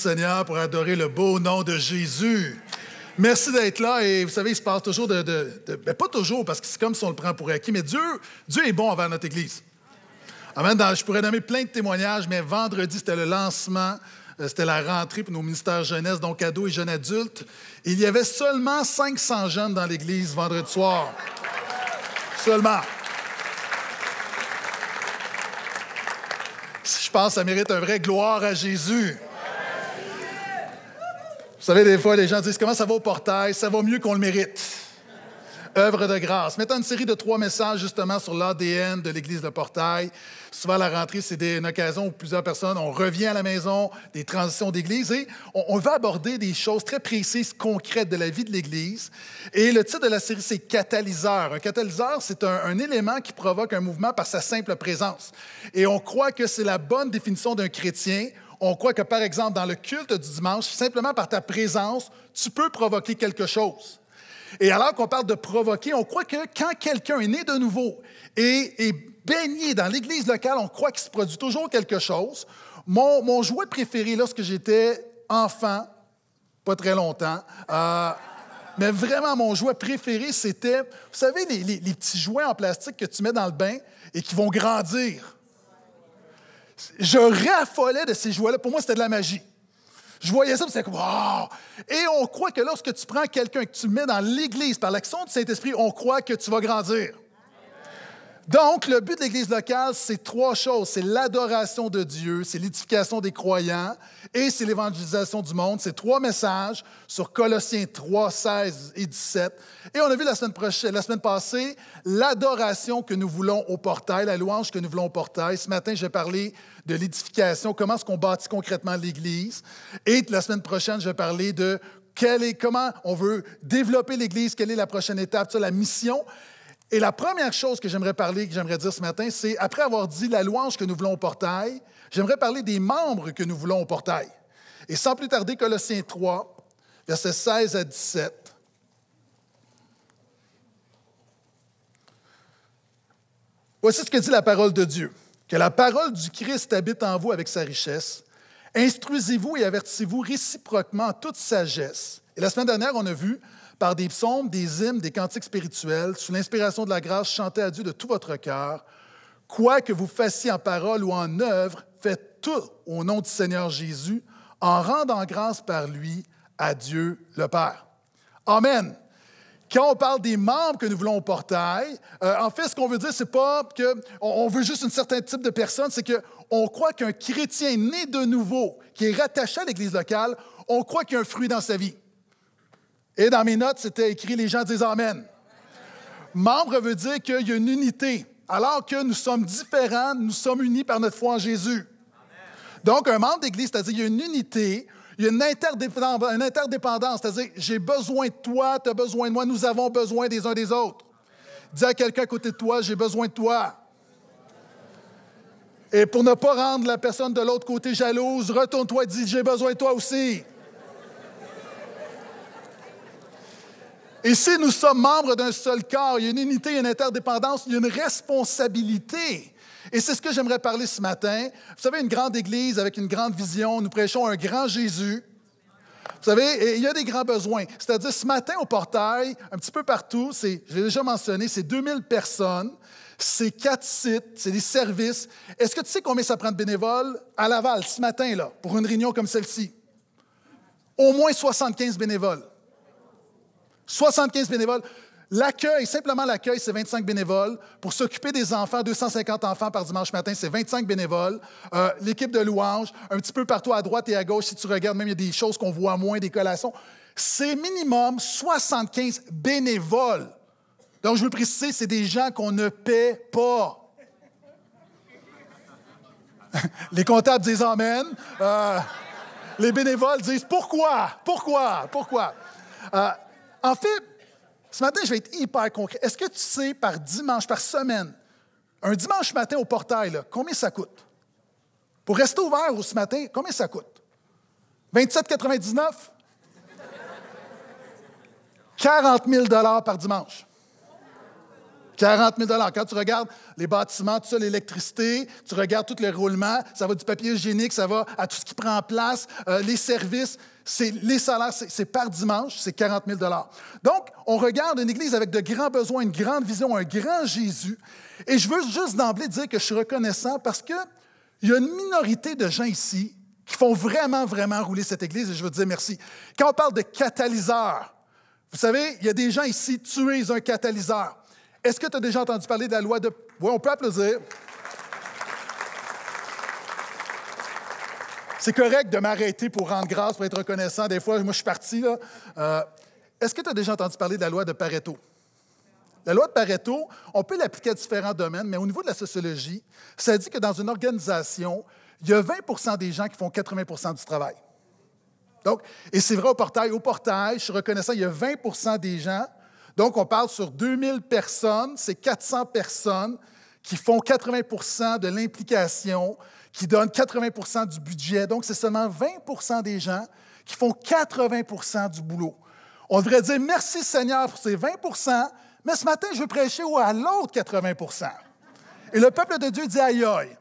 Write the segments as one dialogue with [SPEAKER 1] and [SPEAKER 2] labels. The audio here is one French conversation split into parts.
[SPEAKER 1] Seigneur, pour adorer le beau nom de Jésus. Merci d'être là. Et vous savez, il se passe toujours de. de, ben, pas toujours, parce que c'est comme si on le prend pour acquis, mais Dieu, Dieu est bon envers notre Église. Amen. je pourrais nommer plein de témoignages, mais vendredi, c'était le lancement, euh, c'était la rentrée pour nos ministères jeunesse, donc ados et jeunes adultes. il y avait seulement 500 jeunes dans l'Église vendredi soir. Seulement. je pense ça mérite un vrai gloire à Jésus. Vous savez, des fois, les gens disent Comment ça va au portail Ça va mieux qu'on le mérite. Œuvre de grâce. Mettons une série de trois messages justement sur l'ADN de l'Église de Portail. Souvent, à la rentrée, c'est une occasion où plusieurs personnes, on revient à la maison, des transitions d'Église, et on, va aborder des choses très précises, concrètes de la vie de l'Église. Et le titre de la série, c'est Catalyseur. Un catalyseur, c'est un élément qui provoque un mouvement par sa simple présence. Et on croit que c'est la bonne définition d'un chrétien on croit que, par exemple, dans le culte du dimanche, simplement par ta présence, tu peux provoquer quelque chose. Et alors qu'on parle de provoquer, on croit que quand quelqu'un est né de nouveau et est baigné dans l'Église locale, on croit qu'il se produit toujours quelque chose. Mon, jouet préféré lorsque j'étais enfant, pas très longtemps, euh, mais vraiment mon jouet préféré, c'était, vous savez, les petits jouets en plastique que tu mets dans le bain et qui vont grandir je raffolais de ces joies là Pour moi, c'était de la magie. Je voyais ça, me disais « wow! Et on croit que lorsque tu prends quelqu'un que tu mets dans l'Église par l'action du Saint-Esprit, on croit que tu vas grandir. Donc, le but de l'Église locale, c'est trois choses. C'est l'adoration de Dieu, c'est l'édification des croyants et c'est l'évangélisation du monde. C'est trois messages sur Colossiens 3, 16 et 17. Et on a vu la semaine, prochaine, la semaine passée l'adoration que nous voulons au portail, la louange que nous voulons au portail. Ce matin, j'ai parlé de l'édification, comment est-ce qu'on bâtit concrètement l'Église. Et la semaine prochaine, je vais parler de quel est, comment on veut développer l'Église, quelle est la prochaine étape, la mission. Et la première chose que j'aimerais parler, que j'aimerais dire ce matin, c'est, après avoir dit la louange que nous voulons au portail, j'aimerais parler des membres que nous voulons au portail. Et sans plus tarder, Colossiens 3, versets 16 à 17. Voici ce que dit la parole de Dieu. Que la parole du Christ habite en vous avec sa richesse. Instruisez-vous et avertissez-vous réciproquement toute sagesse. Et la semaine dernière, on a vu par des psaumes, des hymnes, des cantiques spirituels, sous l'inspiration de la grâce, chantez à Dieu de tout votre cœur. Quoi que vous fassiez en parole ou en œuvre, faites tout au nom du Seigneur Jésus, en rendant grâce par lui à Dieu le Père. Amen quand on parle des membres que nous voulons au portail, euh, en fait, ce qu'on veut dire, c'est pas que on veut juste un certain type de personne, c'est que on croit qu'un chrétien né de nouveau, qui est rattaché à l'Église locale, on croit qu'il y a un fruit dans sa vie. Et dans mes notes, c'était écrit les gens disent Amen. Membre veut dire qu'il y a une unité. Alors que nous sommes différents, nous sommes unis par notre foi en Jésus. Donc, un membre d'Église, c'est-à-dire qu'il y a une unité, il y a une, interdépendance, c'est-à-dire j'ai besoin de toi, tu as besoin de moi, nous avons besoin des uns des autres. Dis à quelqu'un à côté de toi, j'ai besoin de toi. Et pour ne pas rendre la personne de l'autre côté jalouse, retourne-toi et dis, j'ai besoin de toi aussi. Et si nous sommes membres d'un seul corps, il y a une unité, une interdépendance, il une responsabilité. Et c'est ce que j'aimerais parler ce matin. Vous savez, une grande église avec une grande vision, nous prêchons un grand Jésus. Vous savez, il y a des grands besoins. C'est-à-dire, ce matin au portail, un petit peu partout, c'est, je l'ai déjà mentionné, c'est 2000 personnes, c'est quatre sites, c'est des services. Est-ce que tu sais combien ça prend de bénévoles à Laval ce matin, là, pour une réunion comme celle-ci? Au moins 75 bénévoles. 75 bénévoles. L'accueil, simplement l'accueil, c'est 25 bénévoles. Pour s'occuper des enfants, 250 enfants par dimanche matin, c'est 25 bénévoles. Euh, l'équipe de louanges, un petit peu partout à droite et à gauche, si tu regardes, même il y a des choses qu'on voit moins, des collations. C'est minimum 75 bénévoles. Donc, je veux préciser, c'est des gens qu'on ne paie pas. les comptables disent Amen. Euh, les bénévoles disent Pourquoi? Pourquoi? Pourquoi? Euh, en fait, ce matin, je vais être hyper concret. Est-ce que tu sais par dimanche, par semaine, un dimanche matin au portail, combien ça coûte? Pour rester ouvert ce matin, combien ça coûte? 27,99? 40 000 par dimanche. 40 000 Quand tu regardes les bâtiments, tout ça, l'électricité, tu regardes tout le roulement, ça va du papier hygiénique, ça va à tout ce qui prend place, euh, les services, les salaires, c'est par dimanche, c'est 40 000 Donc, on regarde une Église avec de grands besoins, une grande vision, un grand Jésus. Et je veux juste d'emblée dire que je suis reconnaissant parce qu'il y a une minorité de gens ici qui font vraiment, vraiment rouler cette Église, et je veux dire merci. Quand on parle de catalyseur, vous savez, il y a des gens ici tués, un catalyseur. Est-ce que tu as déjà entendu parler de la loi de... Oui, on peut applaudir. C'est correct de m'arrêter pour rendre grâce, pour être reconnaissant. Des fois, moi, je suis parti. Là. Euh, est-ce que tu as déjà entendu parler de la loi de Pareto? La loi de Pareto, on peut l'appliquer à différents domaines, mais au niveau de la sociologie, ça dit que dans une organisation, il y a 20 des gens qui font 80 du travail. Donc, et c'est vrai au portail. Au portail, je suis reconnaissant, il y a 20 des gens donc, on parle sur 2000 personnes, c'est 400 personnes qui font 80 de l'implication, qui donnent 80 du budget. Donc, c'est seulement 20 des gens qui font 80 du boulot. On devrait dire merci Seigneur pour ces 20 mais ce matin, je veux prêcher à l'autre 80 Et le peuple de Dieu dit aïe aïe.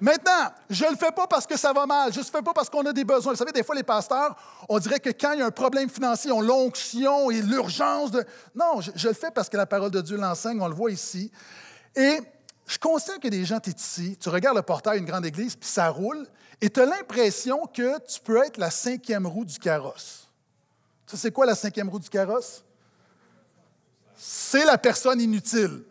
[SPEAKER 1] Maintenant, je ne le fais pas parce que ça va mal, je ne le fais pas parce qu'on a des besoins. Vous savez, des fois, les pasteurs, on dirait que quand il y a un problème financier, on l'onction et l'urgence de... Non, je, le fais parce que la parole de Dieu l'enseigne, on le voit ici. Et je constate que des gens, tu es ici, tu regardes le portail d'une grande église, puis ça roule, et tu as l'impression que tu peux être la cinquième roue du carrosse. Tu sais, c'est quoi la cinquième roue du carrosse? C'est la personne inutile.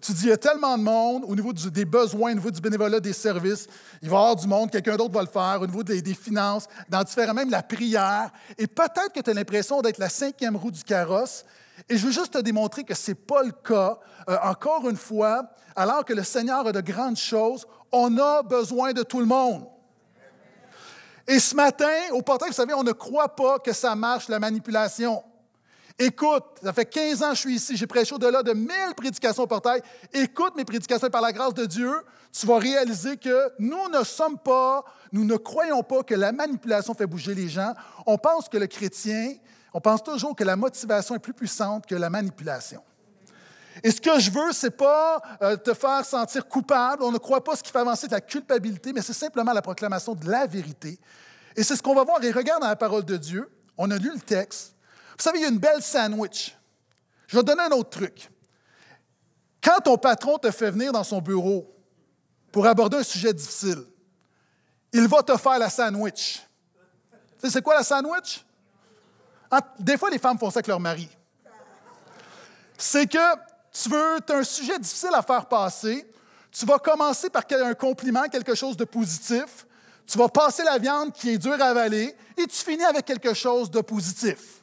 [SPEAKER 1] Tu dis, il y a tellement de monde au niveau des besoins, au niveau du bénévolat, des services. Il va y avoir du monde, quelqu'un d'autre va le faire, au niveau des, finances, dans différents, même la prière. Et peut-être que tu as l'impression d'être la cinquième roue du carrosse. Et je veux juste te démontrer que ce n'est pas le cas. Euh, encore une fois, alors que le Seigneur a de grandes choses, on a besoin de tout le monde. Et ce matin, au portail, vous savez, on ne croit pas que ça marche, la manipulation. Écoute, ça fait 15 ans que je suis ici, j'ai prêché au-delà de 1000 prédications au portail. Écoute mes prédications par la grâce de Dieu, tu vas réaliser que nous ne sommes pas, nous ne croyons pas que la manipulation fait bouger les gens. On pense que le chrétien, on pense toujours que la motivation est plus puissante que la manipulation. Et ce que je veux, c'est pas euh, te faire sentir coupable. On ne croit pas ce qui fait avancer ta culpabilité, mais c'est simplement la proclamation de la vérité. Et c'est ce qu'on va voir. Et regarde dans la parole de Dieu, on a lu le texte. Vous savez, il y a une belle sandwich. Je vais donner un autre truc. Quand ton patron te fait venir dans son bureau pour aborder un sujet difficile, il va te faire la sandwich. Tu sais, c'est quoi la sandwich? Des fois, les femmes font ça avec leur mari. C'est que tu veux, as un sujet difficile à faire passer, tu vas commencer par un compliment, quelque chose de positif, tu vas passer la viande qui est dure à avaler et tu finis avec quelque chose de positif.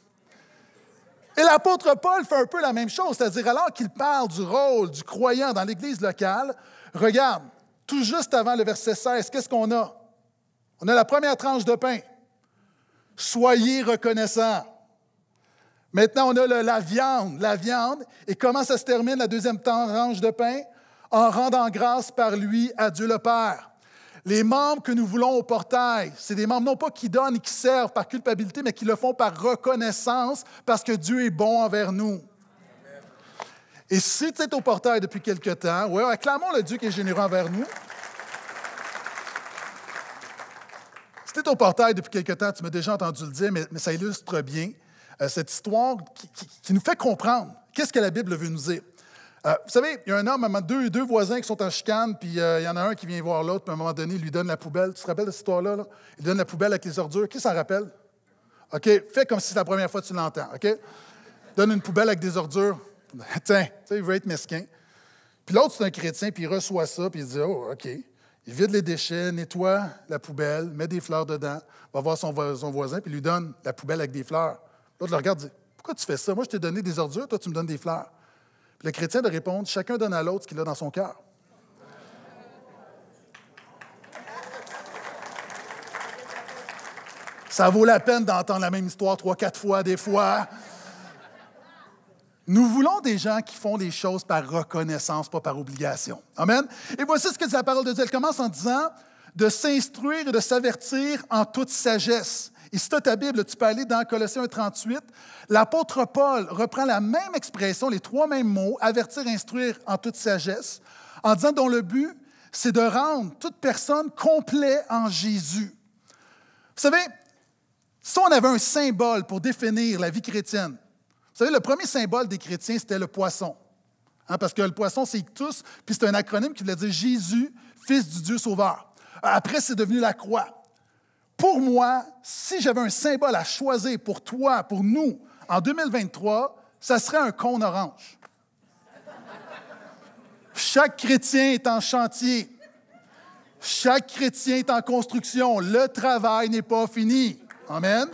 [SPEAKER 1] Et l'apôtre Paul fait un peu la même chose, c'est-à-dire alors qu'il parle du rôle du croyant dans l'Église locale, regarde, tout juste avant le verset 16, qu'est-ce qu'on a? On a la première tranche de pain. Soyez reconnaissants. Maintenant, on a la viande, la viande. Et comment ça se termine, la deuxième tranche de pain? En rendant grâce par lui à Dieu le Père. Les membres que nous voulons au portail, c'est des membres non pas qui donnent et qui servent par culpabilité, mais qui le font par reconnaissance parce que Dieu est bon envers nous. Et si tu es au portail depuis quelque temps, ouais, acclamons le Dieu qui est généreux envers nous. Si tu es au portail depuis quelque temps, tu m'as déjà entendu le dire, mais, ça illustre bien euh, cette histoire qui nous fait comprendre qu'est-ce que la Bible veut nous dire. Euh, vous savez, il y a un homme, deux, voisins qui sont en chicane, puis euh, il y en a un qui vient voir l'autre, puis à un moment donné, il lui donne la poubelle. Tu te rappelles de cette histoire-là? Il donne la poubelle avec les ordures. Qui s'en rappelle? OK, fais comme si c'est la première fois que tu l'entends, OK? Donne une poubelle avec des ordures. Tiens, tu sais, il veut être mesquin. Puis l'autre, c'est un chrétien, puis il reçoit ça, puis il dit, oh, OK. Il vide les déchets, nettoie la poubelle, met des fleurs dedans, va voir son, son voisin, puis lui donne la poubelle avec des fleurs. L'autre le regarde et dit Pourquoi tu fais ça Moi, je t'ai donné des ordures, toi, tu me donnes des fleurs le chrétien de répondre Chacun donne à l'autre ce qu'il a dans son cœur. Ça vaut la peine d'entendre la même histoire trois, quatre fois, des fois. Nous voulons des gens qui font les choses par reconnaissance, pas par obligation. Amen. Et voici ce que dit la parole de Dieu. Elle commence en disant de s'instruire et de s'avertir en toute sagesse. Et si tu as ta Bible, tu peux aller dans Colossiens 38. L'apôtre Paul reprend la même expression, les trois mêmes mots, avertir, instruire en toute sagesse, en disant dont le but, c'est de rendre toute personne complète en Jésus. Vous savez, si on avait un symbole pour définir la vie chrétienne, vous savez, le premier symbole des chrétiens, c'était le poisson. Hein, parce que le poisson, c'est tous, puis c'est un acronyme qui voulait dire Jésus, fils du Dieu sauveur. Après, c'est devenu la croix. Pour moi, si j'avais un symbole à choisir pour toi, pour nous, en 2023, ça serait un con orange. Chaque chrétien est en chantier. Chaque chrétien est en construction. Le travail n'est pas fini. Amen.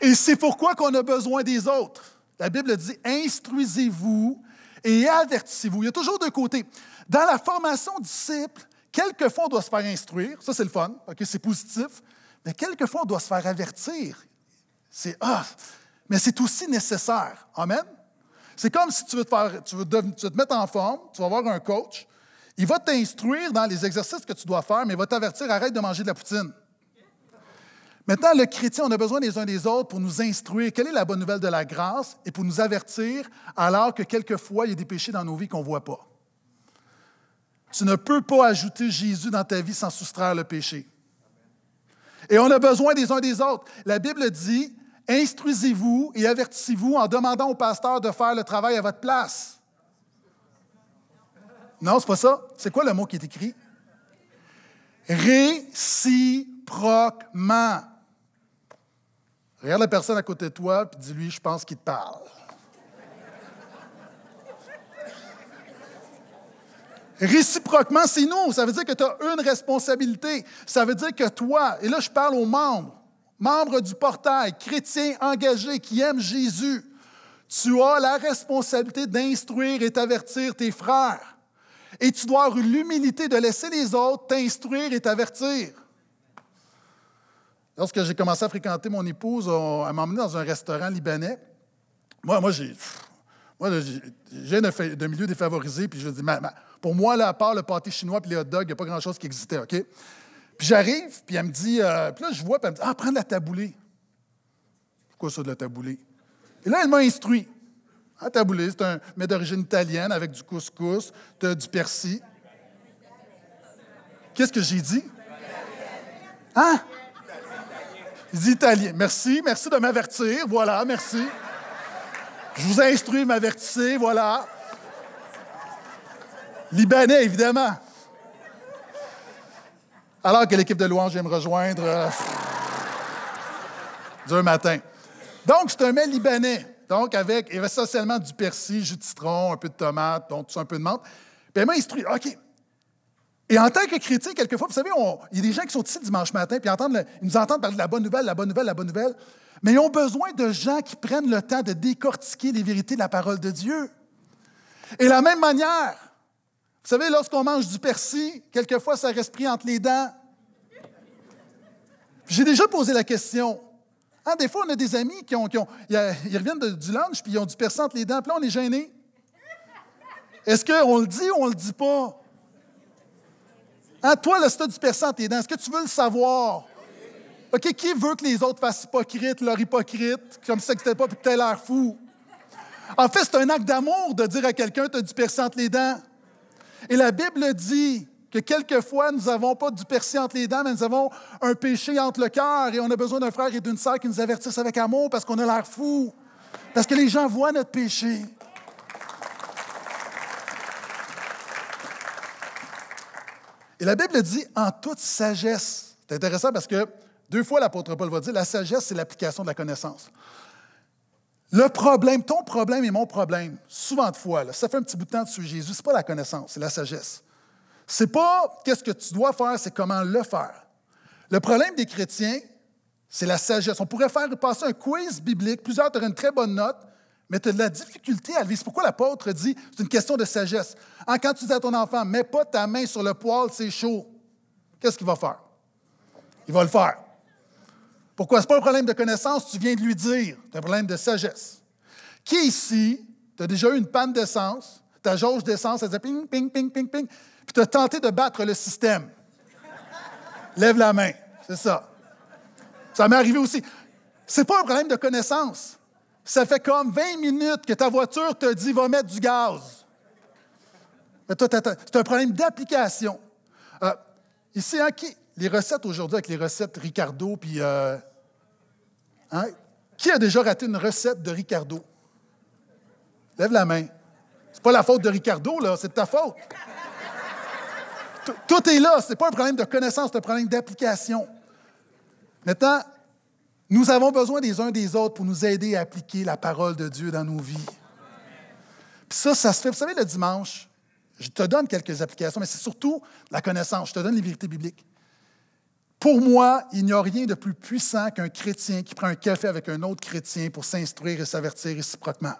[SPEAKER 1] Et c'est pourquoi qu'on a besoin des autres. La Bible dit instruisez-vous et avertissez-vous. Il y a toujours deux côtés. Dans la formation disciple, Quelquefois, on doit se faire instruire. Ça, c'est le fun. c'est positif. Mais quelquefois, on doit se faire avertir. C'est ah, mais c'est aussi nécessaire. Amen. C'est comme si tu veux, te tu, te mettre en forme, tu vas voir un coach. Il va t'instruire dans les exercices que tu dois faire, mais il va t'avertir arrête de manger de la poutine. Maintenant, le chrétien, on a besoin des uns des autres pour nous instruire. Quelle est la bonne nouvelle de la grâce et pour nous avertir alors que quelquefois, il y a des péchés dans nos vies qu'on ne voit pas. Tu ne peux pas ajouter Jésus dans ta vie sans soustraire le péché. Et on a besoin des uns des autres. La Bible dit, instruisez-vous et avertissez-vous en demandant au pasteur de faire le travail à votre place. Non, c'est pas ça. C'est quoi le mot qui est écrit? Réciproquement. Regarde la personne à côté de toi et dis-lui, je pense qu'il te parle. Réciproquement, c'est nous. Ça veut dire que tu as une responsabilité. Ça veut dire que toi, et là je parle aux membres, membres du portail, chrétiens engagés qui aiment Jésus, tu as la responsabilité d'instruire et d'avertir tes frères. Et tu dois avoir l'humilité de laisser les autres t'instruire et t'avertir. Lorsque j'ai commencé à fréquenter mon épouse, à elle dans un restaurant libanais. Moi, moi j'ai. Moi, j'ai un milieu défavorisé, puis je dis, pour moi, là, à part le pâté chinois et les hot dogs, il n'y a pas grand-chose qui existait, OK? Puis j'arrive, puis elle me dit, euh, puis là, je vois, puis elle me dit, ah, prends de la taboulée. Pourquoi ça, de la taboulée? Et là, elle m'a instruit. Un ah, taboulée, c'est un mets d'origine italienne avec du couscous, as du persil. Qu'est-ce que j'ai dit? Hein? Les italiens. Merci, merci de m'avertir. Voilà, merci. Je vous ai instruit, m'avertissez, voilà. Libanais, évidemment. Alors que l'équipe de louange vient me rejoindre euh, du matin. Donc, c'est un mets libanais. Donc, avec essentiellement du persil, jus de citron, un peu de tomate, donc tout un peu de menthe. Puis ben, moi, trouve. OK. Et en tant que chrétien, quelquefois, vous savez, il y a des gens qui sont ici dimanche matin, puis ils nous entendent parler de la bonne nouvelle, la bonne nouvelle, la bonne nouvelle. Mais ils ont besoin de gens qui prennent le temps de décortiquer les vérités de la parole de Dieu. Et de la même manière, vous savez, lorsqu'on mange du persil, quelquefois ça reste pris entre les dents. J'ai déjà posé la question. Ah, des fois, on a des amis qui, ont, ils, reviennent de, du lunch puis ils ont du persil entre les dents, puis là, on est gêné. Est-ce qu'on le dit ou on le dit pas? Ah, toi, là, si tu du persil entre les dents, est-ce que tu veux le savoir? OK, qui veut que les autres fassent hypocrite, leur hypocrite, comme si c'était pas, puis que l'air fou? En fait, c'est un acte d'amour de dire à quelqu'un, tu as du persil entre les dents. Et la Bible dit que quelquefois, nous n'avons pas du persil entre les dents, mais nous avons un péché entre le cœur et on a besoin d'un frère et d'une sœur qui nous avertissent avec amour parce qu'on a l'air fou, parce que les gens voient notre péché. Et la Bible dit en toute sagesse. C'est intéressant parce que deux fois l'apôtre Paul va dire la sagesse, c'est l'application de la connaissance. Le problème, ton problème et mon problème, souvent de fois, ça fait un petit bout de temps dessus Jésus, c'est pas la connaissance, c'est la sagesse. C'est pas qu'est-ce que tu dois faire, c'est comment le faire. Le problème des chrétiens, c'est la sagesse. On pourrait faire passer un quiz biblique, plusieurs auraient une très bonne note, mais tu as de la difficulté à le vivre. C'est pourquoi l'apôtre dit c'est une question de sagesse. Ah, quand tu dis à ton enfant, mets pas ta main sur le poil, c'est chaud, qu'est-ce qu'il va faire? Il va le faire. Pourquoi? Ce n'est pas un problème de connaissance, tu viens de lui dire. C'est un problème de sagesse. Qui ici, tu as déjà eu une panne d'essence, ta jauge d'essence, elle fait ping, ping, ping, ping, ping, puis tu as tenté de battre le système. Lève la main. C'est ça. Ça m'est arrivé aussi. C'est pas un problème de connaissance. Ça fait comme 20 minutes que ta voiture te dit va mettre du gaz. Mais toi, c'est un problème d'application. Euh, ici, hein, qui, les recettes aujourd'hui avec les recettes Ricardo, puis. Euh, hein? Qui a déjà raté une recette de Ricardo? Lève la main. C'est pas la faute de Ricardo, là, c'est de ta faute. Tout est là, c'est pas un problème de connaissance, c'est un problème d'application. Maintenant, nous avons besoin des uns des autres pour nous aider à appliquer la parole de Dieu dans nos vies. Puis ça, ça se fait. Vous savez, le dimanche, je te donne quelques applications, mais c'est surtout la connaissance. Je te donne les vérités bibliques. Pour moi, il n'y a rien de plus puissant qu'un chrétien qui prend un café avec un autre chrétien pour s'instruire et s'avertir réciproquement.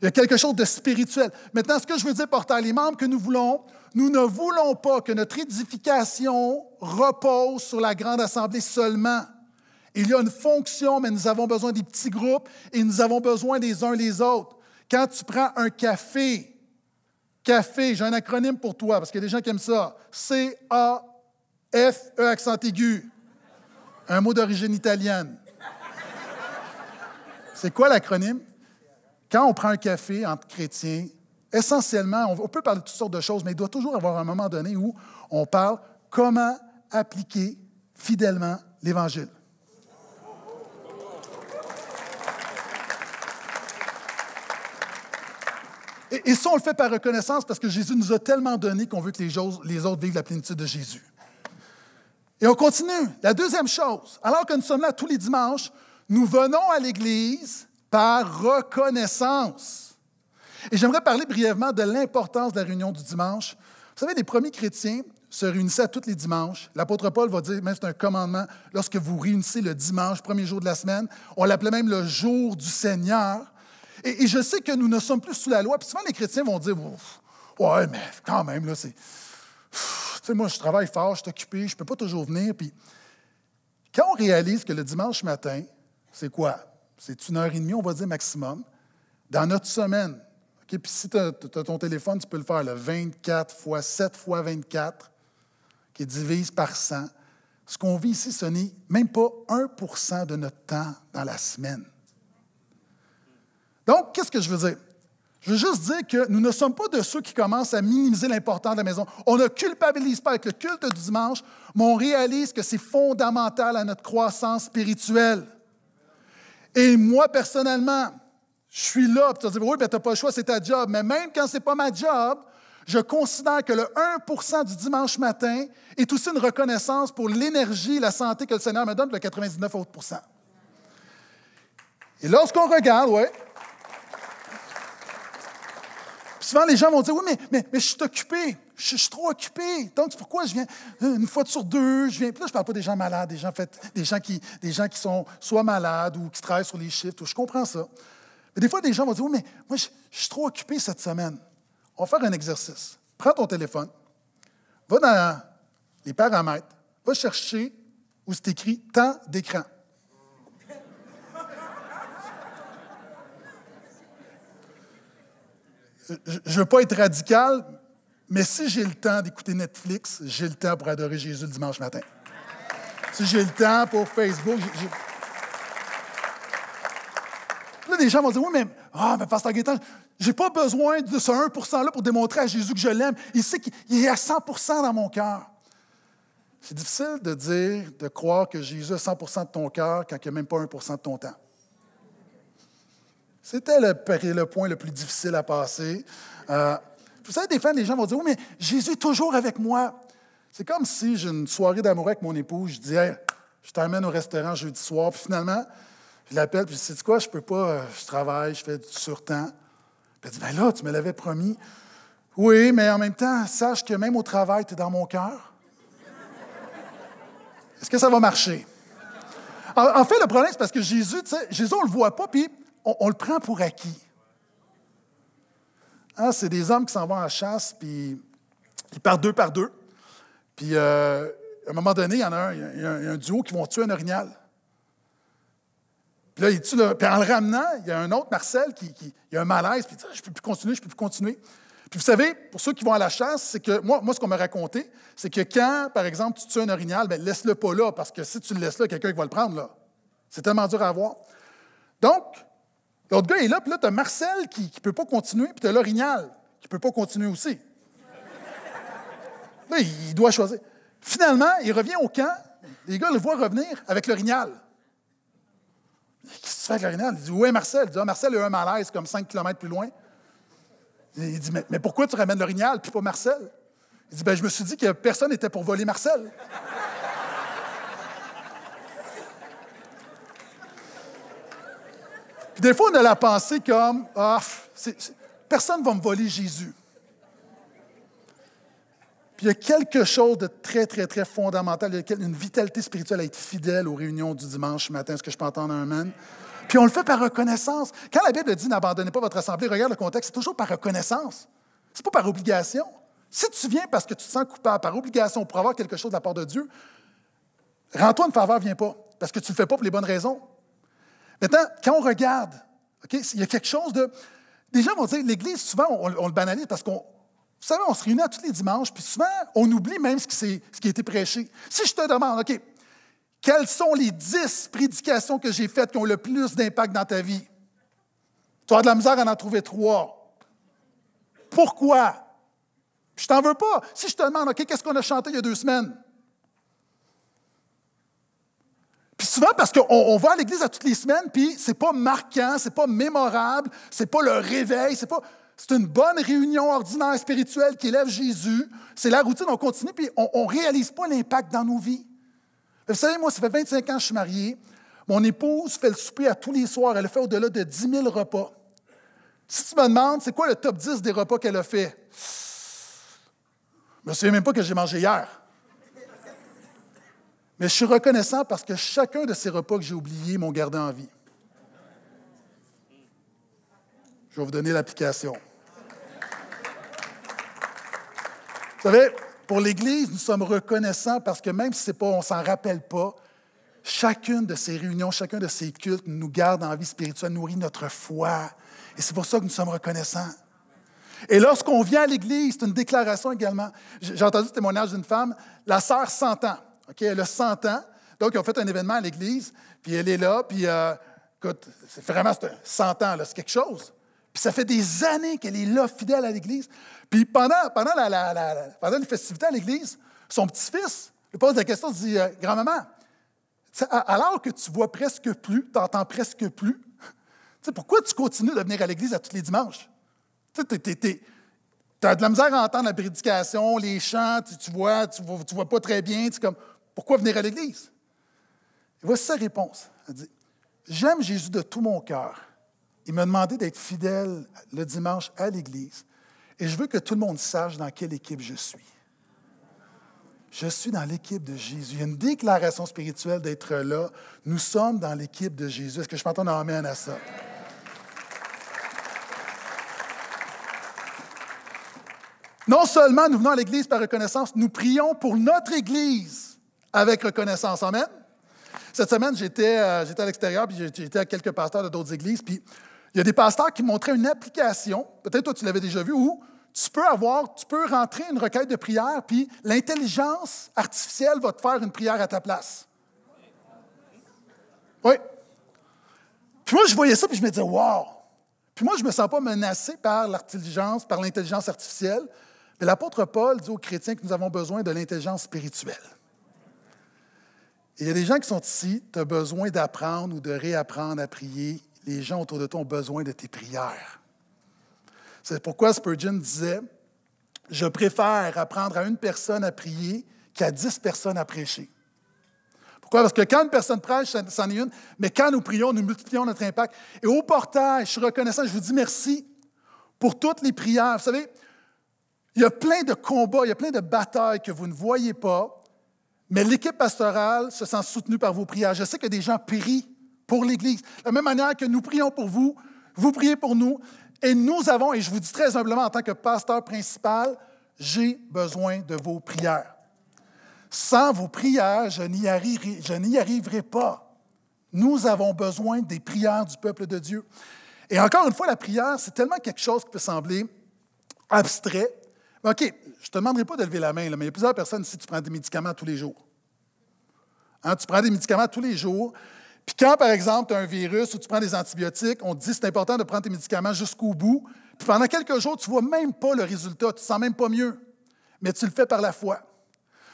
[SPEAKER 1] Il y a quelque chose de spirituel. Maintenant, ce que je veux dire, portant les membres que nous voulons, nous ne voulons pas que notre édification repose sur la grande assemblée seulement. Il y a une fonction, mais nous avons besoin des petits groupes et nous avons besoin des uns les autres. Quand tu prends un café, café, j'ai un acronyme pour toi parce qu'il y a des gens qui aiment ça, c a F, E accent aigu. Un mot d'origine italienne. C'est quoi l'acronyme? Quand on prend un café entre chrétiens, essentiellement, on peut parler de toutes sortes de choses, mais il doit toujours avoir un moment donné où on parle comment appliquer fidèlement l'Évangile. Et, ça, on le fait par reconnaissance parce que Jésus nous a tellement donné qu'on veut que les autres vivent la plénitude de Jésus. Et on continue. La deuxième chose, alors que nous sommes là tous les dimanches, nous venons à l'Église par reconnaissance. Et j'aimerais parler brièvement de l'importance de la réunion du dimanche. Vous savez, les premiers chrétiens se réunissaient tous les dimanches. L'apôtre Paul va dire, même c'est un commandement, lorsque vous réunissez le dimanche, premier jour de la semaine, on l'appelait même le jour du Seigneur. Et, je sais que nous ne sommes plus sous la loi. Puis souvent, les chrétiens vont dire, ouais, mais quand même, là, c'est moi, je travaille fort, je suis occupé, je ne peux pas toujours venir. Puis quand on réalise que le dimanche matin, c'est quoi? C'est une heure et demie, on va dire maximum, dans notre semaine. Puis si tu as, ton téléphone, tu peux le faire le 24 fois 7 fois 24, qui est divise par 100. Ce qu'on vit ici, ce n'est même pas 1 de notre temps dans la semaine. Donc, qu'est-ce que je veux dire? Je veux juste dire que nous ne sommes pas de ceux qui commencent à minimiser l'importance de la maison. On ne culpabilise pas avec le culte du dimanche, mais on réalise que c'est fondamental à notre croissance spirituelle. Et moi, personnellement, je suis là, pour tu dire, oui, mais tu n'as pas le choix, c'est ta job. Mais même quand ce n'est pas ma job, je considère que le 1 du dimanche matin est aussi une reconnaissance pour l'énergie, la santé que le Seigneur me donne, le 99 autres Et lorsqu'on regarde, ouais, Souvent, les gens vont dire, oui, mais, je suis occupé, je, suis trop occupé. Donc, pourquoi je viens euh, une fois sur deux, je viens. Puis là, je ne parle pas des gens malades, des gens, des qui, des gens qui sont soit malades ou qui travaillent sur les chiffres, je comprends ça. Mais des fois, des gens vont dire, oui, mais moi, je, je suis trop occupé cette semaine. On va faire un exercice. Prends ton téléphone, va dans les paramètres, va chercher où c'est écrit temps d'écran. je ne veux pas être radical, mais si j'ai le temps d'écouter Netflix, j'ai le temps pour adorer Jésus le dimanche matin. Si j'ai le temps pour Facebook, Là, des gens vont dire, oui, mais, ah, mais Pasteur j'ai pas besoin de ce 1%-là pour démontrer à Jésus que je l'aime. Il sait qu'il est à 100% dans mon cœur. C'est difficile de dire, de croire que Jésus a 100% de ton cœur quand il n'y même pas 1% de ton temps. C'était le, point le plus difficile à passer. Euh, vous savez, des fois, les gens vont dire Oui, mais Jésus est toujours avec moi. C'est comme si j'ai une soirée d'amour avec mon épouse, je dis je t'emmène au restaurant jeudi soir, puis finalement, je l'appelle, puis je dis, tu quoi, je peux pas, euh, je travaille, je fais du surtemps. Puis elle dit, ben là, tu me l'avais promis. Oui, mais en même temps, sache que même au travail, tu es dans mon cœur. Est-ce que ça va marcher? En, fait, le problème, c'est parce que Jésus, tu sais, Jésus, on le voit pas, puis on, le prend pour acquis. Hein, c'est des hommes qui s'en vont la chasse, puis ils partent deux par deux. Puis euh, à un moment donné, il y en a un, il y a un, duo qui vont tuer un orignal. Puis là, puis en le ramenant, il y a un autre, Marcel, qui, a un malaise, puis il dit ah, Je ne peux plus continuer, je ne peux plus continuer. Puis vous savez, pour ceux qui vont à la chasse, c'est que moi, moi ce qu'on m'a raconté, c'est que quand, par exemple, tu tues un orignal, ben laisse-le pas là, parce que si tu le laisses là, quelqu'un va le prendre là. C'est tellement dur à voir. Donc, L'autre gars est là, puis là, tu Marcel qui ne peut pas continuer, puis tu as l'orignal qui ne peut pas continuer aussi. Là, il doit choisir. Finalement, il revient au camp, les gars le voient revenir avec l'orignal. Qu'est-ce que tu fais avec l'orignal? Il dit Ouais, Marcel. Il dit ah, Marcel a un malaise comme 5 km plus loin. Il dit Mais, pourquoi tu ramènes l'orignal puis pas Marcel? Il dit ben, Je me suis dit que personne n'était pour voler Marcel. des fois, on a la pensée comme ah, personne ne va me voler Jésus. Puis il y a quelque chose de très, très, très fondamental, une vitalité spirituelle à être fidèle aux réunions du dimanche matin. ce que je peux entendre un man? Puis on le fait par reconnaissance. Quand la Bible dit n'abandonnez pas votre assemblée, regarde le contexte, c'est toujours par reconnaissance. C'est pas par obligation. Si tu viens parce que tu te sens coupable, par obligation, pour avoir quelque chose de la part de Dieu, rends-toi une faveur, viens pas. Parce que tu le fais pas pour les bonnes raisons. Maintenant, quand on regarde, il y a quelque chose de. Les gens vont dire, l'Église, souvent, on, le banalise parce qu'on. Vous savez, on se réunit à tous les dimanches, puis souvent, on oublie même ce qui, qui a été prêché. Si je te demande, OK, quelles sont les dix prédications que j'ai faites qui ont le plus d'impact dans ta vie? Tu as de la misère à en trouver trois. Pourquoi? Je t'en veux pas. Si je te demande, OK, qu'est-ce qu'on a chanté il y a deux semaines? souvent parce qu'on va à l'église à toutes les semaines, puis c'est pas marquant, c'est pas mémorable, c'est pas le réveil, c'est pas. C'est une bonne réunion ordinaire spirituelle qui élève Jésus. C'est la routine, on continue, puis on ne réalise pas l'impact dans nos vies. Vous savez, moi, ça fait 25 ans que je suis marié. Mon épouse fait le souper à tous les soirs. Elle fait au-delà de 10 000 repas. Si tu me demandes, c'est quoi le top 10 des repas qu'elle a fait? Je ne me même pas que j'ai mangé hier. Mais je suis reconnaissant parce que chacun de ces repas que j'ai oubliés m'ont gardé en vie. Je vais vous donner l'application. Vous savez, pour l'Église, nous sommes reconnaissants parce que même si pas, on ne s'en rappelle pas, chacune de ces réunions, chacun de ces cultes nous garde en vie spirituelle, nourrit notre foi. Et c'est pour ça que nous sommes reconnaissants. Et lorsqu'on vient à l'Église, c'est une déclaration également. J'ai entendu le témoignage d'une femme, la sœur s'entend. Elle a 100 ans. Donc, ils ont fait un événement à l'église, puis elle est là, puis euh, écoute, c'est vraiment 100 ans, c'est quelque chose. Puis ça fait des années qu'elle est là, fidèle à l'église. Puis pendant, pendant, la, pendant les festivités à l'église, son petit-fils lui pose la question, il dit euh, Grand-maman, alors que tu vois presque plus, tu entends presque plus, pourquoi tu continues de venir à l'église à tous les dimanches? Tu as de la misère à entendre la prédication, les chants, tu, vois, tu, vois pas très bien, tu comme pourquoi venir à l'Église? voici sa réponse. Elle dit J'aime Jésus de tout mon cœur. Il m'a demandé d'être fidèle le dimanche à l'Église. Et je veux que tout le monde sache dans quelle équipe je suis. Je suis dans l'équipe de Jésus. Il y a une déclaration spirituelle d'être là. Nous sommes dans l'équipe de Jésus. Est-ce que je m'entends en amène à ça? Non seulement nous venons à l'Église par reconnaissance, nous prions pour notre Église avec reconnaissance. Amen. Cette semaine, euh, j'étais, à l'extérieur, puis j'étais à quelques pasteurs de d'autres églises, puis il y a des pasteurs qui montraient une application, peut-être toi tu l'avais déjà vu, où tu peux avoir, tu peux rentrer une requête de prière, puis l'intelligence artificielle va te faire une prière à ta place. Oui. Puis moi, je voyais ça, puis je me disais, wow! Puis moi, je ne me sens pas menacé par l'intelligence, par l'intelligence artificielle. Mais l'apôtre Paul dit aux chrétiens que nous avons besoin de l'intelligence spirituelle il y a des gens qui sont ici, tu as besoin d'apprendre ou de réapprendre à prier. Les gens autour de toi ont besoin de tes prières. C'est pourquoi Spurgeon disait Je préfère apprendre à une personne à prier qu'à dix personnes à prêcher. Pourquoi? Parce que quand une personne prêche, c'en est une, mais quand nous prions, nous multiplions notre impact. Et au portail, je suis reconnaissant, je vous dis merci pour toutes les prières. Vous savez, il y a plein de combats, il y a plein de batailles que vous ne voyez pas, mais l'équipe pastorale se sent soutenue par vos prières. Je sais que des gens prient pour l'Église. De la même manière que nous prions pour vous, vous priez pour nous. Et nous avons, et je vous dis très humblement en tant que pasteur principal, j'ai besoin de vos prières. Sans vos prières, je n'y arriverai, pas. Nous avons besoin des prières du peuple de Dieu. Et encore une fois, la prière, c'est tellement quelque chose qui peut sembler abstrait, OK, je ne te demanderai pas de lever la main, mais il y a plusieurs personnes ici, tu prends des médicaments tous les jours. Hein, tu prends des médicaments tous les jours. Puis quand, par exemple, tu as un virus ou tu prends des antibiotiques, on te dit c'est important de prendre tes médicaments jusqu'au bout. Puis pendant quelques jours, tu ne vois même pas le résultat, tu ne sens même pas mieux. Mais tu le fais par la foi.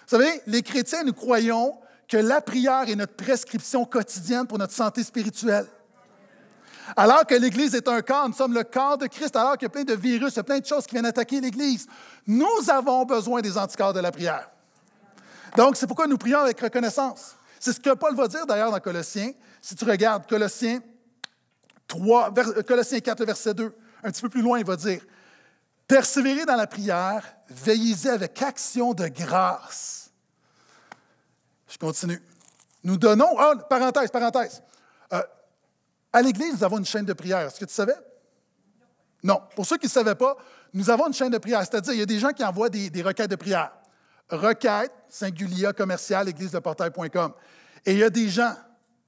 [SPEAKER 1] Vous savez, les chrétiens, nous croyons que la prière est notre prescription quotidienne pour notre santé spirituelle. Alors que l'Église est un corps, nous sommes le corps de Christ, alors qu'il y a plein de virus, il y a plein de choses qui viennent attaquer l'Église, nous avons besoin des anticorps de la prière. Donc, c'est pourquoi nous prions avec reconnaissance. C'est ce que Paul va dire d'ailleurs dans Colossiens. Si tu regardes Colossiens, 3, euh, Colossiens 4, verset 2, un petit peu plus loin, il va dire Persévérez dans la prière, veillez avec action de grâce. Je continue. Nous donnons, oh, parenthèse, parenthèse. À l'Église, nous avons une chaîne de prière. Est-ce que tu savais? Non. Pour ceux qui ne savaient pas, nous avons une chaîne de prière. C'est-à-dire, il y a des gens qui envoient des, requêtes de prière. Requête, église-de-portail.com. Et il y a des gens,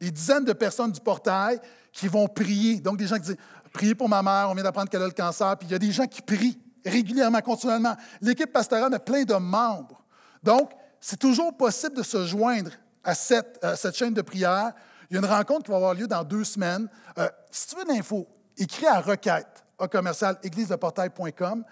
[SPEAKER 1] des dizaines de personnes du portail qui vont prier. Donc, des gens qui disent Priez pour ma mère, on vient d'apprendre qu'elle a le cancer. Puis il y a des gens qui prient régulièrement, continuellement. L'équipe pastorale a plein de membres. Donc, c'est toujours possible de se joindre à cette chaîne de prière il y a une rencontre qui va avoir lieu dans deux semaines. Euh, si tu veux d'infos, écris à requête à commercial portail.com.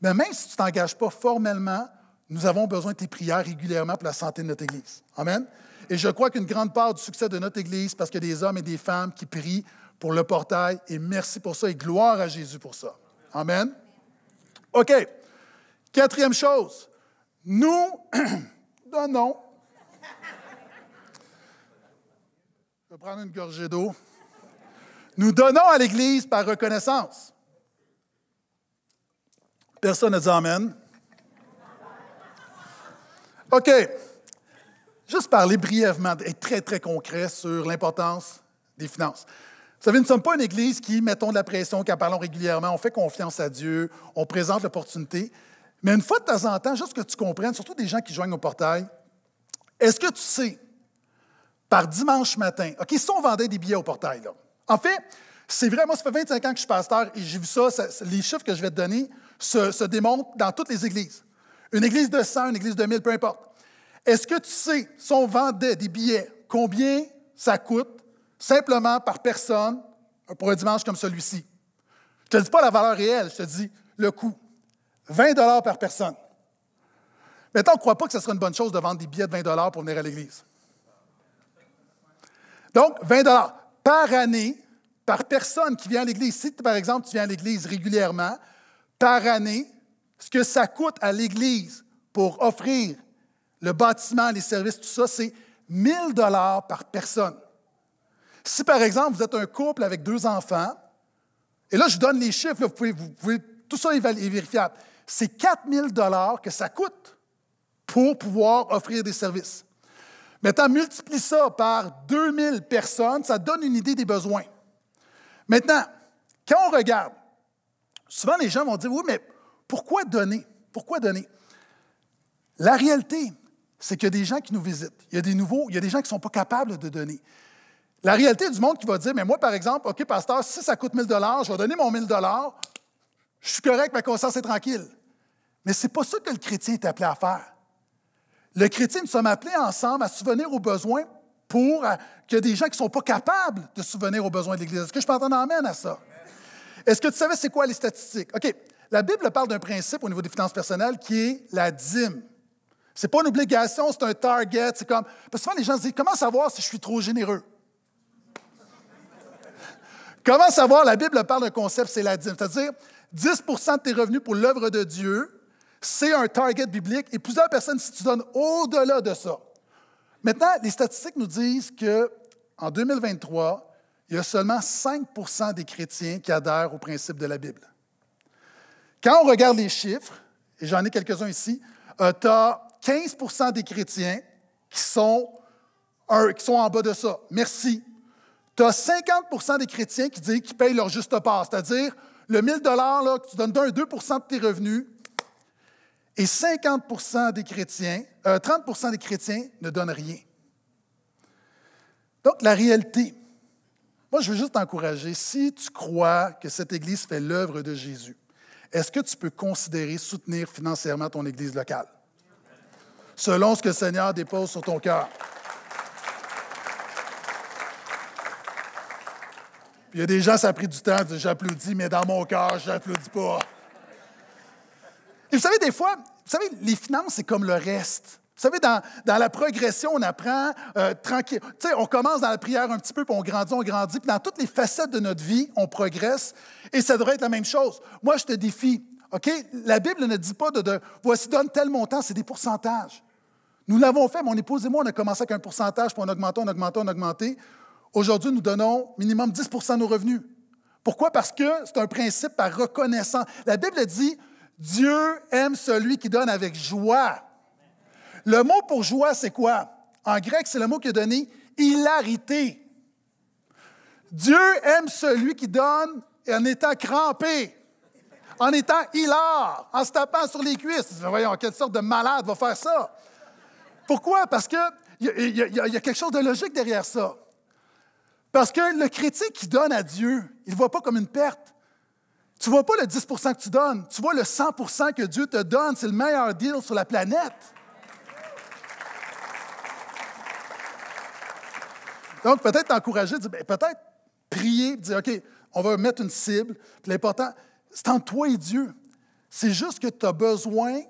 [SPEAKER 1] Mais même si tu ne t'engages pas formellement, nous avons besoin de tes prières régulièrement pour la santé de notre Église. Amen. Et je crois qu'une grande part du succès de notre Église, parce qu'il y a des hommes et des femmes qui prient pour le portail, et merci pour ça, et gloire à Jésus pour ça. Amen. OK. Quatrième chose, nous donnons Je vais prendre une gorgée d'eau. Nous donnons à l'Église par reconnaissance. Personne ne dit Amen. OK. Juste parler brièvement, et très, très concret sur l'importance des finances. Vous savez, nous ne sommes pas une Église qui mettons de la pression, qui en parlons régulièrement, on fait confiance à Dieu, on présente l'opportunité. Mais une fois de temps en temps, juste que tu comprennes, surtout des gens qui joignent au portail, est-ce que tu sais par dimanche matin. OK, si on vendait des billets au portail, là. En fait, c'est vrai, moi, ça fait 25 ans que je suis pasteur et j'ai vu ça, les chiffres que je vais te donner se, démontrent dans toutes les églises. Une église de 100, une église de 1000, peu importe. Est-ce que tu sais, si on vendait des billets, combien ça coûte simplement par personne pour un dimanche comme celui-ci? Je ne te dis pas la valeur réelle, je te dis le coût. 20 par personne. Maintenant, on ne croit pas que ce serait une bonne chose de vendre des billets de 20 pour venir à l'église. Donc, 20 par année, par personne qui vient à l'Église. Si, par exemple, tu viens à l'Église régulièrement, par année, ce que ça coûte à l'Église pour offrir le bâtiment, les services, tout ça, c'est 1000 dollars par personne. Si, par exemple, vous êtes un couple avec deux enfants, et là, je donne les chiffres, vous, tout ça est vérifiable. C'est 4 dollars que ça coûte pour pouvoir offrir des services. Maintenant, multiplie ça par 2000 personnes, ça donne une idée des besoins. Maintenant, quand on regarde, souvent les gens vont dire, oui, mais pourquoi donner? Pourquoi donner? La réalité, c'est qu'il y a des gens qui nous visitent. Il y a des nouveaux, il y a des gens qui ne sont pas capables de donner. La réalité du monde qui va dire, mais moi, par exemple, OK, pasteur, si ça coûte 1000 je vais donner mon 1000 je suis correct, ma conscience est tranquille. Mais ce n'est pas ça que le chrétien est appelé à faire. Le chrétien, nous sommes appelés ensemble à souvenir aux besoins pour que des gens qui ne sont pas capables de souvenir aux besoins de l'Église. Est-ce que je peux entendre amène à ça? Est-ce que tu savais c'est quoi les statistiques? OK, la Bible parle d'un principe au niveau des finances personnelles qui est la dîme. C'est pas une obligation, c'est un target. C'est comme. Parce que souvent, les gens se disent Comment savoir si je suis trop généreux? comment savoir? La Bible parle d'un concept, c'est la dîme. C'est-à-dire 10 de tes revenus pour l'œuvre de Dieu c'est un target biblique et plusieurs personnes, si tu donnes au-delà de ça. Maintenant, les statistiques nous disent qu'en 2023, il y a seulement 5 des chrétiens qui adhèrent au principe de la Bible. Quand on regarde les chiffres, et j'en ai quelques-uns ici, tu as 15 des chrétiens qui sont, en bas de ça. Merci. Tu as 50 des chrétiens qui disent qu'ils payent leur juste part, c'est-à-dire le 1000 là, que tu donnes d'un 2 de tes revenus, et 50 des chrétiens, euh, 30 des chrétiens ne donnent rien. Donc, la réalité. Moi, je veux juste t'encourager. Si tu crois que cette Église fait l'œuvre de Jésus, est-ce que tu peux considérer soutenir financièrement ton Église locale? Selon ce que le Seigneur dépose sur ton cœur. Il y a des gens, ça a pris du temps, j'applaudis, mais dans mon cœur, je n'applaudis pas. Et vous savez, des fois, vous savez, les finances, c'est comme le reste. Vous savez, dans, la progression, on apprend euh, tranquille. Tu sais, on commence dans la prière un petit peu, puis on grandit, on grandit. Puis dans toutes les facettes de notre vie, on progresse. Et ça devrait être la même chose. Moi, je te défie. OK? La Bible ne dit pas de, voici, donne tel montant, c'est des pourcentages. Nous l'avons fait, mon épouse et moi, on a commencé avec un pourcentage, puis on a augmenté, on a augmenté, on a augmenté. Aujourd'hui, nous donnons minimum 10 de nos revenus. Pourquoi? Parce que c'est un principe par reconnaissance. La Bible dit Dieu aime celui qui donne avec joie. Le mot pour joie, c'est quoi? En grec, c'est le mot qui est donné hilarité. Dieu aime celui qui donne en étant crampé, en étant hilar, en se tapant sur les cuisses. Voyons, quelle sorte de malade va faire ça? Pourquoi? Parce qu'il y, a, y, quelque chose de logique derrière ça. Parce que le critique qui donne à Dieu, il ne voit pas comme une perte, tu ne vois pas le 10 que tu donnes, tu vois le 100 que Dieu te donne. C'est le meilleur deal sur la planète. Donc, peut-être t'encourager, ben, peut-être prier, dire, OK, on va mettre une cible. L'important, c'est entre toi et Dieu. C'est juste que tu as besoin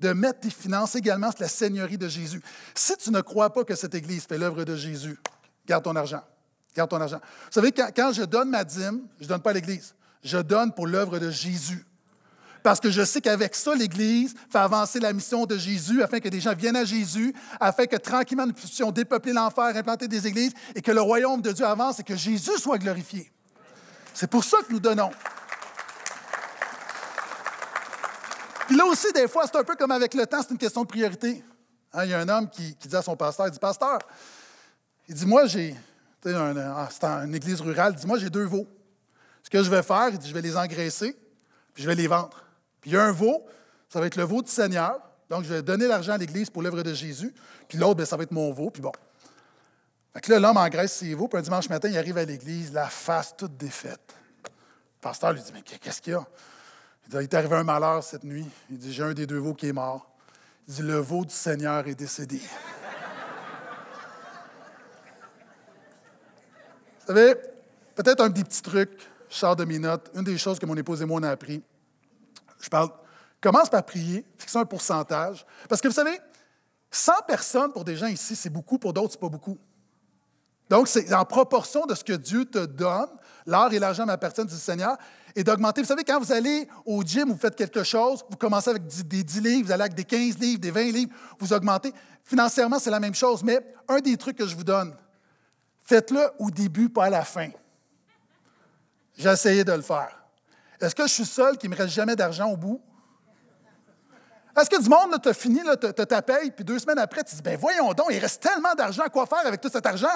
[SPEAKER 1] de mettre tes finances également sur la Seigneurie de Jésus. Si tu ne crois pas que cette Église fait l'œuvre de Jésus, garde ton argent. Garde ton argent. Vous savez, quand, quand je donne ma dîme, je ne donne pas à l'Église. Je donne pour l'œuvre de Jésus. Parce que je sais qu'avec ça, l'Église fait avancer la mission de Jésus afin que des gens viennent à Jésus, afin que tranquillement nous puissions dépeupler l'enfer, implanter des églises et que le royaume de Dieu avance et que Jésus soit glorifié. C'est pour ça que nous donnons. Puis là aussi, des fois, c'est un peu comme avec le temps, c'est une question de priorité. Hein, il y a un homme qui, dit à son pasteur, il dit, Pasteur, il dit, moi j'ai, c'est une église rurale, dis dit, moi j'ai deux veaux. Ce que je vais faire, je vais les engraisser, puis je vais les vendre. Puis il y a un veau, ça va être le veau du Seigneur. Donc, je vais donner l'argent à l'Église pour l'œuvre de Jésus. Puis l'autre, ben, ça va être mon veau. Puis bon. Fait que là, l'homme engraisse ses veaux. Puis un dimanche matin, il arrive à l'Église, la face toute défaite. Le pasteur lui dit Mais qu'est-ce qu'il y a Il dit Il est arrivé un malheur cette nuit. Il dit J'ai un des deux veaux qui est mort. Il dit Le veau du Seigneur est décédé. Vous savez, peut-être un petit truc je une des choses que mon épouse et moi on a appris, je parle, commence par prier, fixe un pourcentage. Parce que vous savez, 100 personnes pour des gens ici, c'est beaucoup, pour d'autres, c'est pas beaucoup. Donc, c'est en proportion de ce que Dieu te donne. l'or et l'argent m'appartiennent, du Seigneur. Et d'augmenter. Vous savez, quand vous allez au gym, vous faites quelque chose, vous commencez avec des 10 livres, vous allez avec des 15 livres, des 20 livres, vous augmentez. Financièrement, c'est la même chose. Mais un des trucs que je vous donne, faites-le au début, pas à la fin. J'ai essayé de le faire. Est-ce que je suis seul qui ne me reste jamais d'argent au bout? Est-ce que du monde, tu as fini, tu as ta paye, puis deux semaines après, tu dis, ben voyons donc, il reste tellement d'argent, quoi faire avec tout cet argent?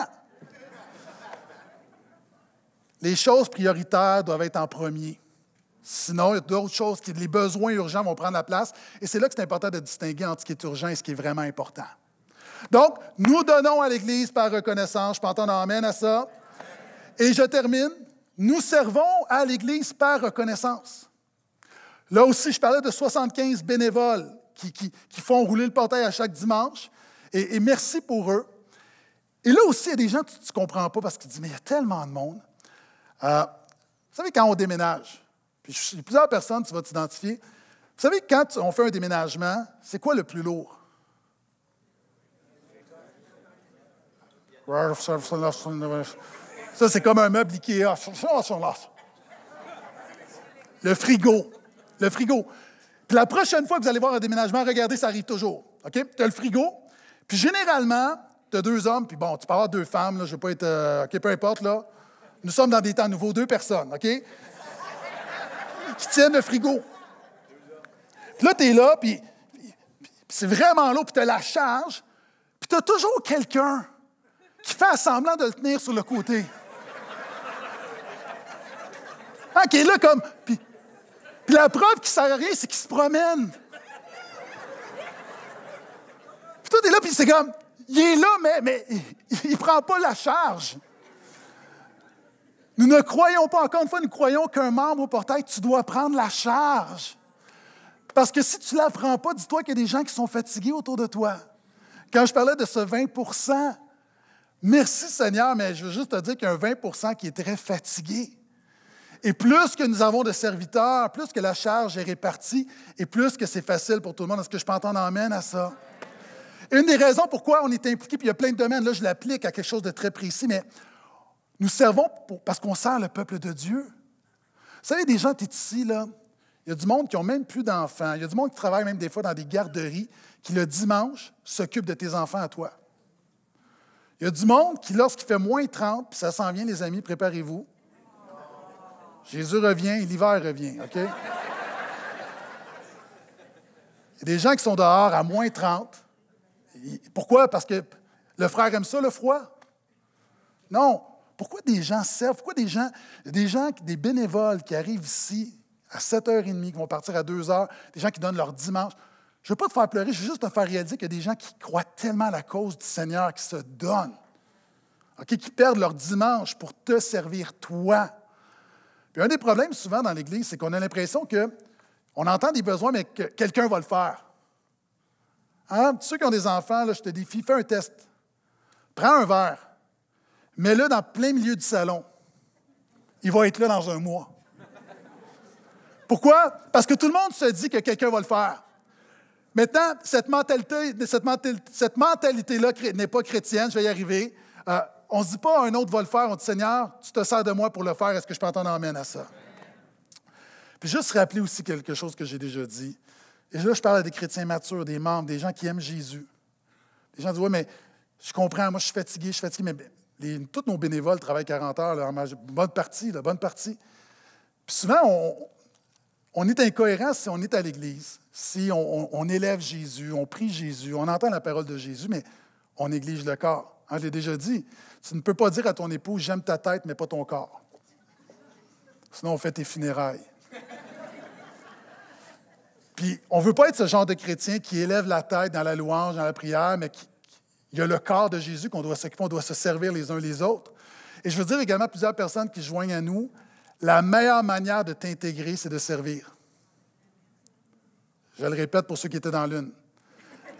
[SPEAKER 1] Les choses prioritaires doivent être en premier. Sinon, il y a d'autres choses, qui, les besoins urgents vont prendre la place. Et c'est là que c'est important de distinguer entre ce qui est urgent et ce qui est vraiment important. Donc, nous donnons à l'Église par reconnaissance. Je pense qu'on en amène à ça. Et je termine nous servons à l'Église par reconnaissance. Là aussi, je parlais de 75 bénévoles qui, font rouler le portail à chaque dimanche. Et, merci pour eux. Et là aussi, il y a des gens que tu ne comprends pas parce qu'ils disent, mais il y a tellement de monde. Euh, vous savez, quand on déménage, puis plusieurs personnes, tu vas t'identifier. Vous savez, quand on fait un déménagement, c'est quoi le plus lourd? Ça, c'est comme un meuble Ikea. Le frigo. Le frigo. Puis la prochaine fois que vous allez voir un déménagement, regardez, ça arrive toujours. OK? Tu as le frigo. Puis généralement, tu as deux hommes, puis bon, tu peux avoir deux femmes, je ne pas être. Euh, OK, peu importe, là. Nous sommes dans des temps nouveaux, deux personnes, OK? Qui tiennent le frigo. Puis là, tu es là, puis, c'est vraiment lourd, puis tu as la charge, puis tu as toujours quelqu'un qui fait semblant de le tenir sur le côté. Ah, qui est là comme. Puis, la preuve qu'il sert à rien, c'est qu'il se promène. Puis tout est là, puis c'est comme. Il est là, mais, mais il ne prend pas la charge. Nous ne croyons pas, encore une fois, nous croyons qu'un membre au portail, tu dois prendre la charge. Parce que si tu ne la prends pas, dis-toi qu'il y a des gens qui sont fatigués autour de toi. Quand je parlais de ce 20 merci Seigneur, mais je veux juste te dire qu'il y a un 20 qui est très fatigué. Et plus que nous avons de serviteurs, plus que la charge est répartie et plus que c'est facile pour tout le monde. Est-ce que je peux entendre amène à ça? Une des raisons pourquoi on est impliqué, puis il y a plein de domaines, là je l'applique à quelque chose de très précis, mais nous servons parce qu'on sert le peuple de Dieu. Vous savez, des gens, qui sont ici, là, il y a du monde qui ont même plus d'enfants. Il y a du monde qui travaille même des fois dans des garderies, qui le dimanche s'occupe de tes enfants à toi. Il y a du monde qui, lorsqu'il fait moins 30, puis ça s'en vient, les amis, préparez-vous, Jésus revient, l'hiver revient, OK? Il y a des gens qui sont dehors à moins 30. Pourquoi? Parce que le frère aime ça, le froid? Non. Pourquoi des gens servent? Pourquoi des gens, des gens, des bénévoles qui arrivent ici à 7h30, qui vont partir à 2h, des gens qui donnent leur dimanche? Je ne veux pas te faire pleurer, je veux juste te faire réaliser qu'il y a des gens qui croient tellement à la cause du Seigneur, qui se donnent, OK, qui perdent leur dimanche pour te servir, toi. Puis un des problèmes souvent dans l'Église, c'est qu'on a l'impression que on entend des besoins, mais que quelqu'un va le faire. Hein? Ceux qui ont des enfants, là, je te défie, fais un test. Prends un verre. Mets-le dans plein milieu du salon. Il va être là dans un mois. Pourquoi? Parce que tout le monde se dit que quelqu'un va le faire. Maintenant, cette mentalité-là cette mentalité, n'est pas chrétienne, je vais y arriver. Euh, on ne se dit pas, un autre va le faire, on dit, Seigneur, tu te sers de moi pour le faire, est-ce que je peux entendre amène à ça? Puis juste rappeler aussi quelque chose que j'ai déjà dit. Et là, je parle à des chrétiens matures, des membres, des gens qui aiment Jésus. Des gens disent, oui, mais je comprends, moi je suis fatigué, je suis fatigué, mais tous nos bénévoles travaillent 40 heures, bonne partie, la bonne partie. Puis souvent, on, est incohérent si on est à l'Église, si on, élève Jésus, on prie Jésus, on entend la parole de Jésus, mais on néglige le corps. Hein, je l'ai déjà dit. Tu ne peux pas dire à ton épouse, j'aime ta tête, mais pas ton corps. Sinon, on fait tes funérailles. Puis, on ne veut pas être ce genre de chrétien qui élève la tête dans la louange, dans la prière, mais qui, il y a le corps de Jésus qu'on doit s'occuper, on doit se servir les uns les autres. Et je veux dire également à plusieurs personnes qui joignent à nous, la meilleure manière de t'intégrer, c'est de servir. Je le répète pour ceux qui étaient dans l'une.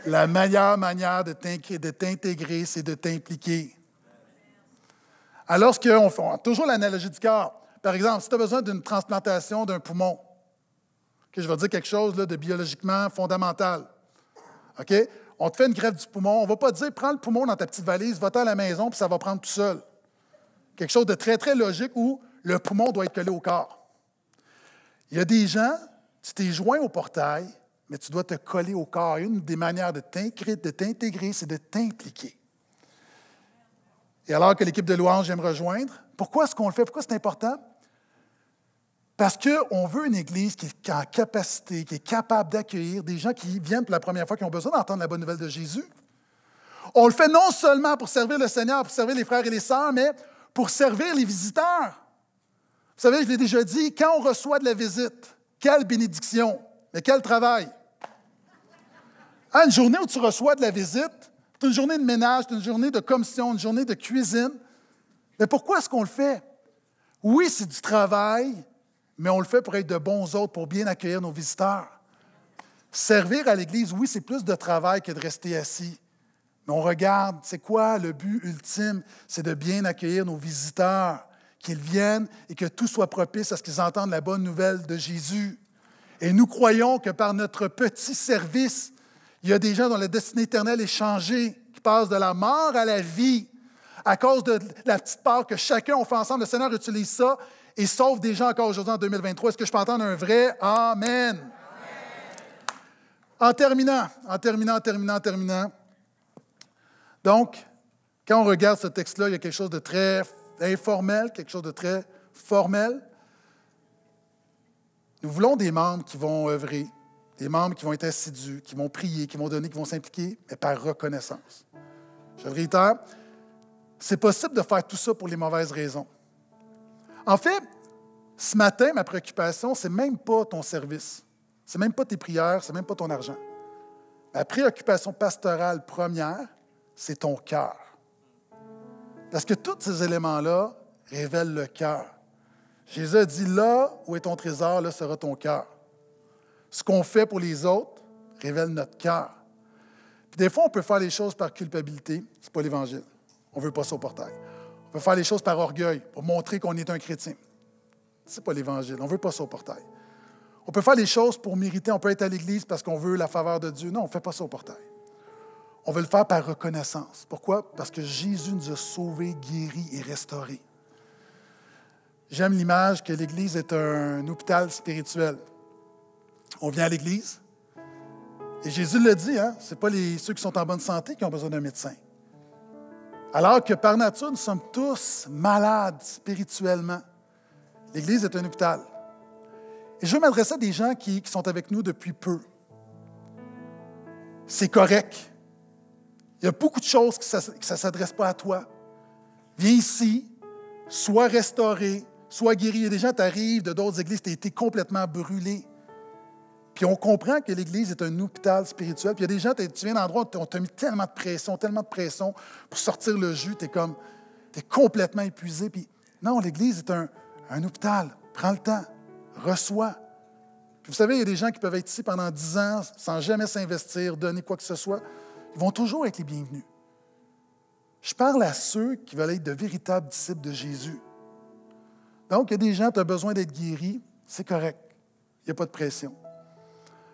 [SPEAKER 1] La meilleure manière de t'intégrer, c'est de t'impliquer. Alors qu'on fait toujours l'analogie du corps. Par exemple, si tu as besoin d'une transplantation d'un poumon, que je vais dire quelque chose là, de biologiquement fondamental. OK? On te fait une greffe du poumon. On ne va pas te dire prends le poumon dans ta petite valise, va-t'en à la maison, puis ça va prendre tout seul. Quelque chose de très, très logique où le poumon doit être collé au corps. Il y a des gens, tu t'es joint au portail, mais tu dois te coller au corps. Une des manières de t'intégrer, c'est de t'impliquer et alors que l'équipe de louange aime rejoindre. Pourquoi est-ce qu'on le fait? Pourquoi c'est important? Parce qu'on veut une Église qui est en capacité, qui est capable d'accueillir des gens qui viennent pour la première fois, qui ont besoin d'entendre la bonne nouvelle de Jésus. On le fait non seulement pour servir le Seigneur, pour servir les frères et les sœurs, mais pour servir les visiteurs. Vous savez, je l'ai déjà dit, quand on reçoit de la visite, quelle bénédiction, mais quel travail. À ah, une journée où tu reçois de la visite, c'est une journée de ménage, c'est une journée de commission, une journée de cuisine. Mais pourquoi est-ce qu'on le fait? Oui, c'est du travail, mais on le fait pour être de bons autres, pour bien accueillir nos visiteurs. Servir à l'Église, oui, c'est plus de travail que de rester assis. Mais on regarde, c'est quoi le but ultime? C'est de bien accueillir nos visiteurs, qu'ils viennent et que tout soit propice à ce qu'ils entendent la bonne nouvelle de Jésus. Et nous croyons que par notre petit service, il y a des gens dont la destinée éternelle est changée, qui passent de la mort à la vie à cause de la petite part que chacun on fait ensemble. Le Seigneur utilise ça et sauve des gens encore aujourd'hui en 2023. Est-ce que je peux entendre un vrai Amen? Amen. En terminant, en terminant, en terminant, en terminant. Donc, quand on regarde ce texte-là, il y a quelque chose de très informel, quelque chose de très formel. Nous voulons des membres qui vont œuvrer, des membres qui vont être assidus, qui vont prier, qui vont donner, qui vont s'impliquer, mais par reconnaissance. Je réitère, c'est possible de faire tout ça pour les mauvaises raisons. En fait, ce matin, ma préoccupation, c'est même pas ton service, c'est même pas tes prières, c'est même pas ton argent. Ma préoccupation pastorale première, c'est ton cœur. Parce que tous ces éléments-là révèlent le cœur. Jésus a dit, là où est ton trésor, là sera ton cœur ce qu'on fait pour les autres révèle notre cœur. des fois, on peut faire les choses par culpabilité. C'est pas l'Évangile. On veut pas ça au portail. On peut faire les choses par orgueil, pour montrer qu'on est un chrétien. n'est pas l'Évangile. On veut pas ça au portail. On peut faire les choses pour mériter. On peut être à l'Église parce qu'on veut la faveur de Dieu. Non, on fait pas ça au portail. On veut le faire par reconnaissance. Pourquoi? Parce que Jésus nous a sauvés, guéris et restaurés. J'aime l'image que l'Église est un hôpital spirituel on vient à l'Église. Et Jésus le dit, hein, ce n'est pas les, ceux qui sont en bonne santé qui ont besoin d'un médecin. Alors que par nature, nous sommes tous malades spirituellement. L'Église est un hôpital. Et je m'adresser à des gens qui, qui sont avec nous depuis peu. C'est correct. Il y a beaucoup de choses qui ne s'adressent pas à toi. Viens ici, sois restauré, sois guéri. Il y a des gens qui arrivent de d'autres églises, tu as été complètement brûlé. Puis on comprend que l'Église est un hôpital spirituel. Puis il y a des gens, tu viens d'un où on t'a mis tellement de pression, tellement de pression pour sortir le jus, tu es comme, tu complètement épuisé. Puis non, l'Église est un, hôpital. Prends le temps, reçois. Puis vous savez, il y a des gens qui peuvent être ici pendant dix ans sans jamais s'investir, donner quoi que ce soit. Ils vont toujours être les bienvenus. Je parle à ceux qui veulent être de véritables disciples de Jésus. Donc, il y a des gens, tu as besoin d'être guéri, c'est correct. Il n'y a pas de pression.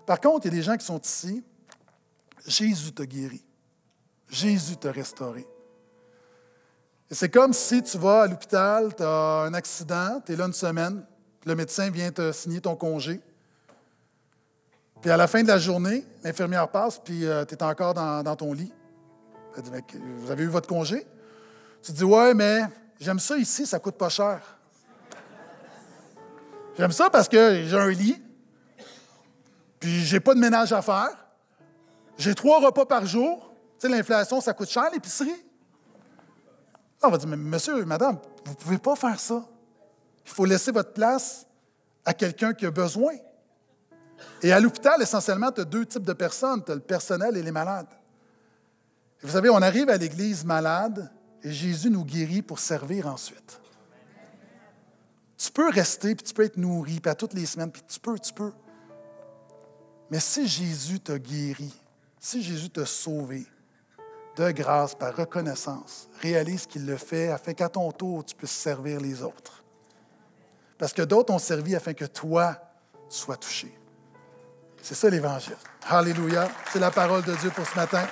[SPEAKER 1] Par contre, il y a des gens qui sont ici, Jésus t'a guéri. Jésus t'a restauré. Et c'est comme si tu vas à l'hôpital, tu as un accident, tu es là une semaine, le médecin vient te signer ton congé. Puis à la fin de la journée, l'infirmière passe, puis euh, tu es encore dans, ton lit. Elle dit, vous avez eu votre congé? Tu dis, ouais, mais j'aime ça ici, ça coûte pas cher. J'aime ça parce que j'ai un lit, puis j'ai pas de ménage à faire. J'ai trois repas par jour. Tu sais, l'inflation, ça coûte cher, l'épicerie. On va dire, mais monsieur, madame, vous ne pouvez pas faire ça. Il faut laisser votre place à quelqu'un qui a besoin. Et à l'hôpital, essentiellement, tu as deux types de personnes. Tu as le personnel et les malades. vous savez, on arrive à l'Église malade et Jésus nous guérit pour servir ensuite. Tu peux rester, puis tu peux être nourri, puis à toutes les semaines, puis tu peux, tu peux. Mais si Jésus t'a guéri, si Jésus t'a sauvé, de grâce, par reconnaissance, réalise qu'il le fait afin qu'à ton tour, tu puisses servir les autres. Parce que d'autres ont servi afin que toi, sois touché. C'est ça l'Évangile. Alléluia. C'est la parole de Dieu pour ce matin.